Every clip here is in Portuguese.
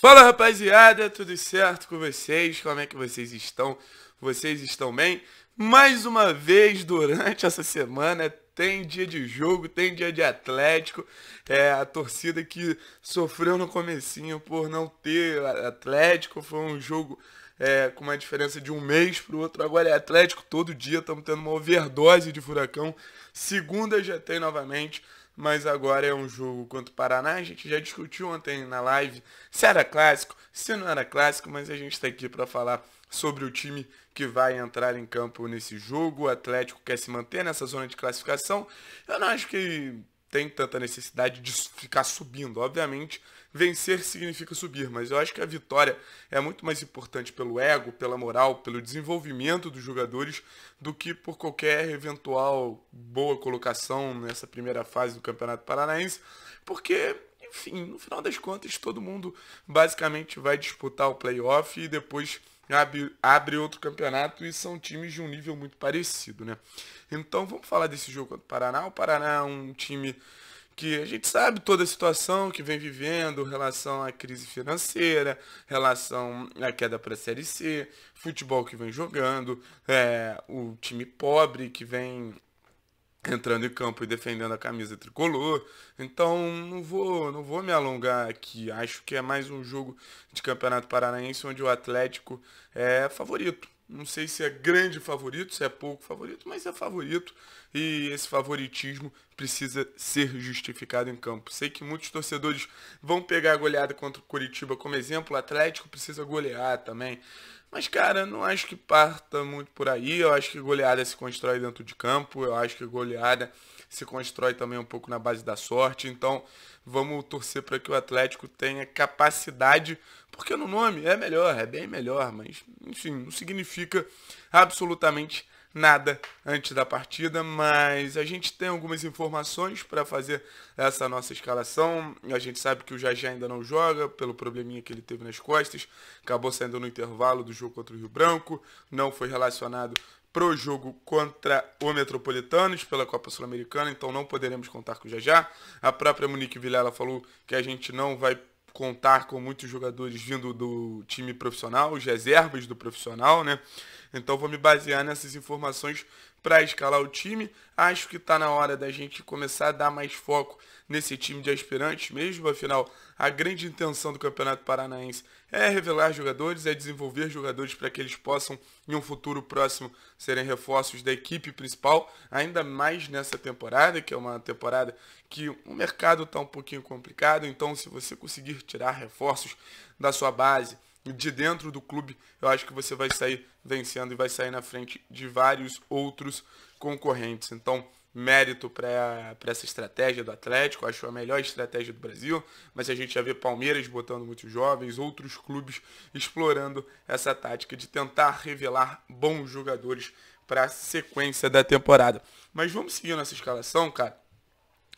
Fala rapaziada, tudo certo com vocês? Como é que vocês estão? Vocês estão bem? Mais uma vez durante essa semana tem dia de jogo, tem dia de Atlético. É, a torcida que sofreu no comecinho por não ter Atlético, foi um jogo é, com uma diferença de um mês para o outro. Agora é Atlético todo dia, estamos tendo uma overdose de furacão. Segunda já tem novamente mas agora é um jogo contra o Paraná. A gente já discutiu ontem na live se era clássico, se não era clássico, mas a gente está aqui para falar sobre o time que vai entrar em campo nesse jogo. O Atlético quer se manter nessa zona de classificação. Eu não acho que tem tanta necessidade de ficar subindo. Obviamente, vencer significa subir, mas eu acho que a vitória é muito mais importante pelo ego, pela moral, pelo desenvolvimento dos jogadores do que por qualquer eventual boa colocação nessa primeira fase do Campeonato Paranaense, porque enfim, no final das contas, todo mundo basicamente vai disputar o playoff e depois abre, abre outro campeonato e são times de um nível muito parecido, né? Então vamos falar desse jogo contra o Paraná. O Paraná é um time que a gente sabe toda a situação que vem vivendo, relação à crise financeira, relação à queda para a Série C, futebol que vem jogando, é, o time pobre que vem entrando em campo e defendendo a camisa tricolor. Então, não vou, não vou me alongar aqui. Acho que é mais um jogo de Campeonato Paranaense onde o Atlético é favorito. Não sei se é grande favorito, se é pouco favorito, mas é favorito e esse favoritismo precisa ser justificado em campo. Sei que muitos torcedores vão pegar a goleada contra o Curitiba como exemplo, o Atlético precisa golear também. Mas, cara, não acho que parta muito por aí. Eu acho que goleada se constrói dentro de campo. Eu acho que goleada se constrói também um pouco na base da sorte. Então, vamos torcer para que o Atlético tenha capacidade, porque no nome é melhor, é bem melhor, mas enfim, não significa absolutamente nada antes da partida, mas a gente tem algumas informações para fazer essa nossa escalação. A gente sabe que o Jajá ainda não joga pelo probleminha que ele teve nas costas, acabou saindo no intervalo do jogo contra o Rio Branco, não foi relacionado pro jogo contra o Metropolitanos pela Copa Sul-Americana, então não poderemos contar com o Jajá. A própria Monique Vilela falou que a gente não vai contar com muitos jogadores vindo do time profissional, os reservas do profissional, né? Então vou me basear nessas informações para escalar o time. Acho que está na hora da gente começar a dar mais foco nesse time de aspirantes mesmo. Afinal, a grande intenção do Campeonato Paranaense é revelar jogadores, é desenvolver jogadores para que eles possam, em um futuro próximo, serem reforços da equipe principal. Ainda mais nessa temporada, que é uma temporada que o mercado está um pouquinho complicado. Então, se você conseguir tirar reforços da sua base de dentro do clube, eu acho que você vai sair vencendo e vai sair na frente de vários outros concorrentes. Então, mérito para essa estratégia do Atlético, acho a melhor estratégia do Brasil, mas a gente já vê Palmeiras botando muitos jovens, outros clubes explorando essa tática de tentar revelar bons jogadores para a sequência da temporada. Mas vamos seguir nessa escalação, cara,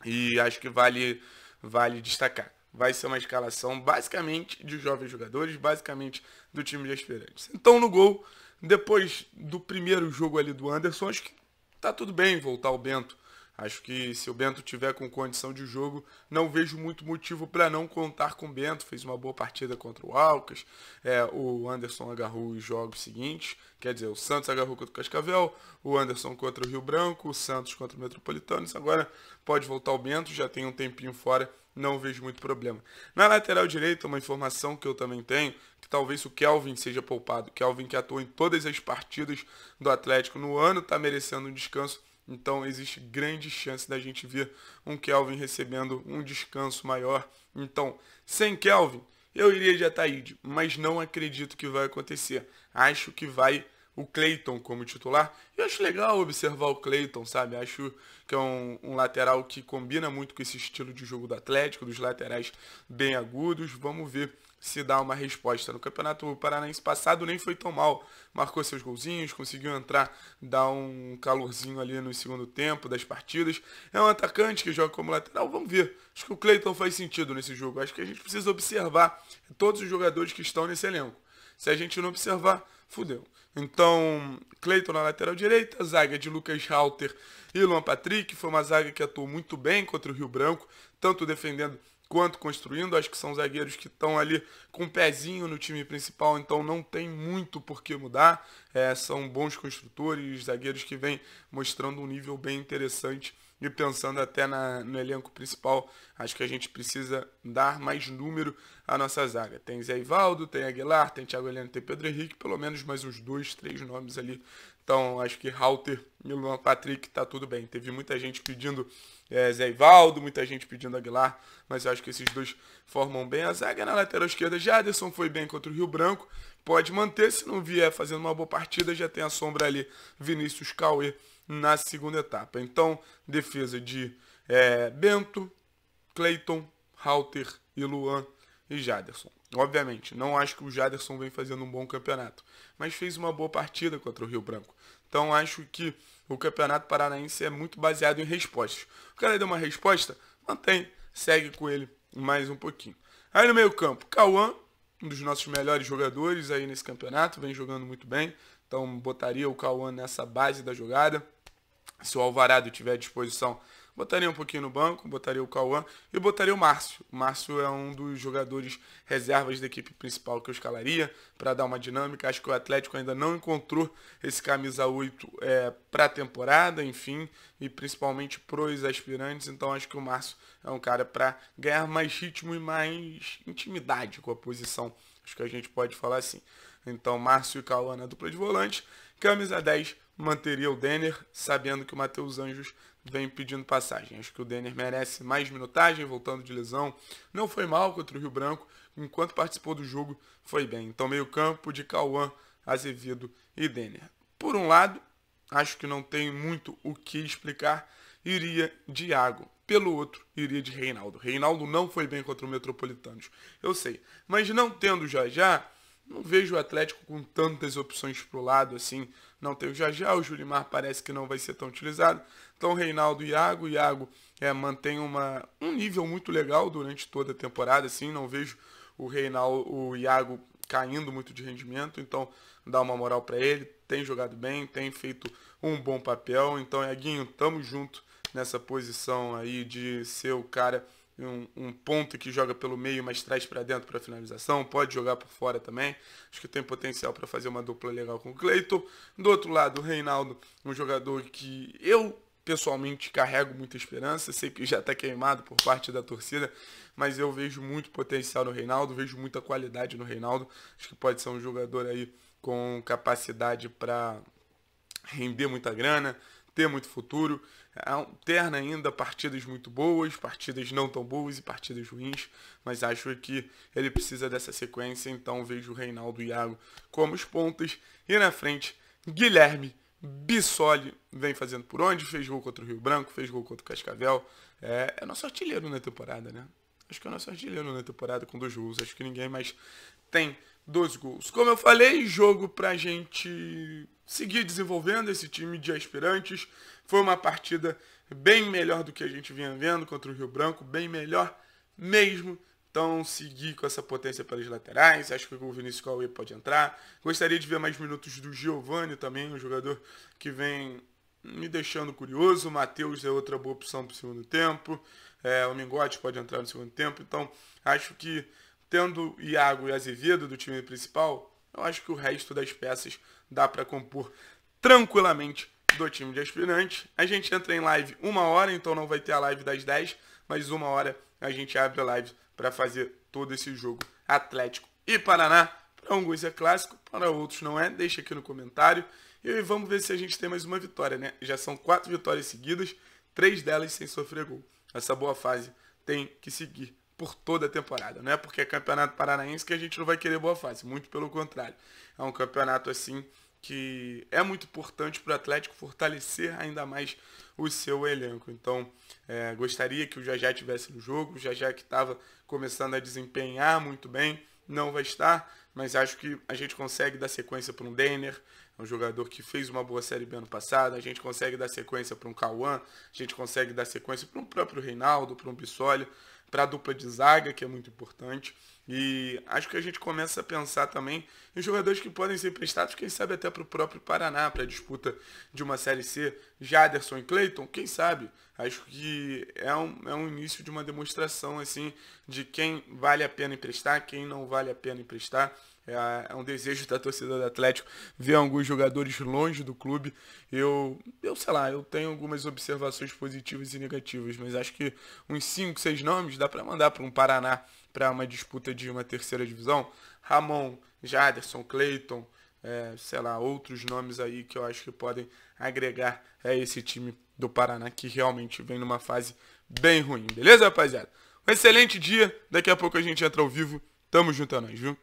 e acho que vale, vale destacar vai ser uma escalação basicamente de jovens jogadores, basicamente do time de aspirantes. Então no gol, depois do primeiro jogo ali do Anderson, acho que tá tudo bem voltar o Bento Acho que se o Bento tiver com condição de jogo, não vejo muito motivo para não contar com o Bento. Fez uma boa partida contra o Alcas. É, o Anderson agarrou os jogos seguintes. Quer dizer, o Santos agarrou contra o Cascavel, o Anderson contra o Rio Branco, o Santos contra o Metropolitanos. Agora pode voltar o Bento, já tem um tempinho fora não vejo muito problema. Na lateral direita, uma informação que eu também tenho, que talvez o Kelvin seja poupado. Kelvin que atuou em todas as partidas do Atlético no ano, está merecendo um descanso então existe grande chance da gente ver um Kelvin recebendo um descanso maior. Então, sem Kelvin, eu iria de Ataíde, mas não acredito que vai acontecer. Acho que vai o Clayton como titular. E acho legal observar o Clayton, sabe? Acho que é um, um, lateral que combina muito com esse estilo de jogo do Atlético, dos laterais bem agudos. Vamos ver se dar uma resposta. No Campeonato Paranaense passado nem foi tão mal. Marcou seus golzinhos, conseguiu entrar, dar um calorzinho ali no segundo tempo das partidas. É um atacante que joga como lateral, vamos ver. Acho que o Cleiton faz sentido nesse jogo. Acho que a gente precisa observar todos os jogadores que estão nesse elenco. Se a gente não observar, fudeu. Então, Cleiton na lateral direita, zaga de Lucas Halter e Luan Patrick. Foi uma zaga que atuou muito bem contra o Rio Branco, tanto defendendo quanto construindo. Acho que são zagueiros que estão ali com um pezinho no time principal, então não tem muito por que mudar. É, são bons construtores, zagueiros que vêm mostrando um nível bem interessante e pensando até na, no elenco principal, acho que a gente precisa dar mais número à nossa zaga. Tem Zé Ivaldo, tem Aguilar, tem Thiago Heleno, tem Pedro Henrique, pelo menos mais uns dois, três nomes ali. Então acho que Halter e Luan Patrick tá tudo bem. Teve muita gente pedindo é, Zé Ivaldo, muita gente pedindo Aguilar, mas eu acho que esses dois formam bem a zaga. Na lateral esquerda, Jaderson foi bem contra o Rio Branco, pode manter, se não vier fazendo uma boa partida, já tem a sombra ali, Vinícius Cauê na segunda etapa. Então, defesa de é, Bento, Clayton, Halter e Luan e Jaderson. Obviamente, não acho que o Jaderson vem fazendo um bom campeonato, mas fez uma boa partida contra o Rio Branco. Então acho que o Campeonato Paranaense é muito baseado em respostas. O cara deu uma resposta, mantém, segue com ele mais um pouquinho. Aí no meio campo, Cauã, um dos nossos melhores jogadores aí nesse campeonato, vem jogando muito bem. Então botaria o Cauã nessa base da jogada. Se o Alvarado tiver à disposição, botaria um pouquinho no banco, botaria o Cauã e botaria o Márcio. O Márcio é um dos jogadores reservas da equipe principal que eu escalaria para dar uma dinâmica. Acho que o Atlético ainda não encontrou esse camisa 8 é, para a temporada, enfim, e principalmente os aspirantes. Então acho que o Márcio é um cara para ganhar mais ritmo e mais intimidade com a posição. Acho que a gente pode falar assim. Então, Márcio e Cauã na né, dupla de volante. Camisa 10 manteria o Denner, sabendo que o Matheus Anjos vem pedindo passagem. Acho que o Denner merece mais minutagem, voltando de lesão. Não foi mal contra o Rio Branco, enquanto participou do jogo, foi bem. Então, meio-campo de Cauã, Azevedo e Denner. Por um lado, acho que não tem muito o que explicar, iria Diago. Pelo outro, iria de Reinaldo. Reinaldo não foi bem contra o Metropolitanos, eu sei. Mas não tendo já já, não vejo o Atlético com tantas opções pro lado assim. Não tem o Jajá, o Julimar parece que não vai ser tão utilizado. Então Reinaldo e Iago, Iago é, mantém uma, um nível muito legal durante toda a temporada, assim, não vejo o Reinaldo, o Iago caindo muito de rendimento, então dá uma moral para ele, tem jogado bem, tem feito um bom papel. Então, Iaguinho, tamo junto nessa posição aí de ser o cara um, um ponto que joga pelo meio, mas traz para dentro para finalização, pode jogar por fora também. Acho que tem potencial para fazer uma dupla legal com o Cleiton. Do outro lado, o Reinaldo, um jogador que eu pessoalmente carrego muita esperança, sei que já está queimado por parte da torcida, mas eu vejo muito potencial no Reinaldo, vejo muita qualidade no Reinaldo. Acho que pode ser um jogador aí com capacidade para render muita grana, ter muito futuro. É, terno ainda partidas muito boas, partidas não tão boas e partidas ruins, mas acho que ele precisa dessa sequência, então vejo o Reinaldo e o Iago como os pontas. E na frente, Guilherme Bissoli vem fazendo por onde, fez gol contra o Rio Branco, fez gol contra o Cascavel. É, é nosso artilheiro na temporada, né? acho que é o nosso artilheiro na temporada com dois gols. Acho que ninguém mais tem dois gols. Como eu falei, jogo pra gente seguir desenvolvendo esse time de aspirantes. Foi uma partida bem melhor do que a gente vinha vendo contra o Rio Branco, bem melhor mesmo. Então, seguir com essa potência pelas laterais. Acho que o Vinícius Cauê pode entrar. Gostaria de ver mais minutos do Giovanni também, um jogador que vem me deixando curioso. O Matheus é outra boa opção para o segundo tempo. É, o Mingote pode entrar no segundo tempo. Então, acho que tendo Iago e Azevedo do time principal, eu acho que o resto das peças dá para compor tranquilamente do time de aspirantes. A gente entra em live uma hora, então não vai ter a live das 10, mas uma hora a gente abre a live para fazer todo esse jogo Atlético e Paraná. Para alguns é clássico, para outros não é. Deixa aqui no comentário. E vamos ver se a gente tem mais uma vitória, né? Já são quatro vitórias seguidas, três delas sem sofrer gol. Essa boa fase tem que seguir por toda a temporada. Não é porque é campeonato paranaense que a gente não vai querer boa fase, muito pelo contrário. É um campeonato assim que é muito importante para o Atlético fortalecer ainda mais o seu elenco. Então, é, gostaria que o Jajá tivesse no jogo, o Jajá que estava começando a desempenhar muito bem, não vai estar mas acho que a gente consegue dar sequência para um Denner, um jogador que fez uma boa Série B ano passado, a gente consegue dar sequência para um Cauã, a gente consegue dar sequência para um próprio Reinaldo, para um Bissoli para a dupla de zaga, que é muito importante. E acho que a gente começa a pensar também em jogadores que podem ser prestados, quem sabe até para o próprio Paraná, para a disputa de uma Série C. Jaderson e Clayton, quem sabe? Acho que é um, é um início de uma demonstração assim de quem vale a pena emprestar, quem não vale a pena emprestar. É, é, um desejo da torcida do Atlético ver alguns jogadores longe do clube. Eu, eu sei lá, eu tenho algumas observações positivas e negativas, mas acho que uns 5, 6 nomes dá para mandar para um Paraná para uma disputa de uma terceira divisão. Ramon, Jaderson, Cleiton, é, sei lá, outros nomes aí que eu acho que podem agregar a esse time do Paraná que realmente vem numa fase bem ruim. Beleza, rapaziada? Um excelente dia. Daqui a pouco a gente entra ao vivo. Tamo junto a é nós, viu?